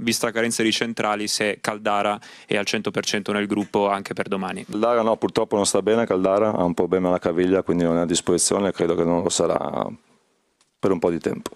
vista la carenza di centrali, se Caldara è al 100% nel gruppo anche per domani. Caldara no, purtroppo non sta bene, Caldara ha un problema alla caviglia, quindi non è a disposizione, credo che non lo sarà per un po' di tempo.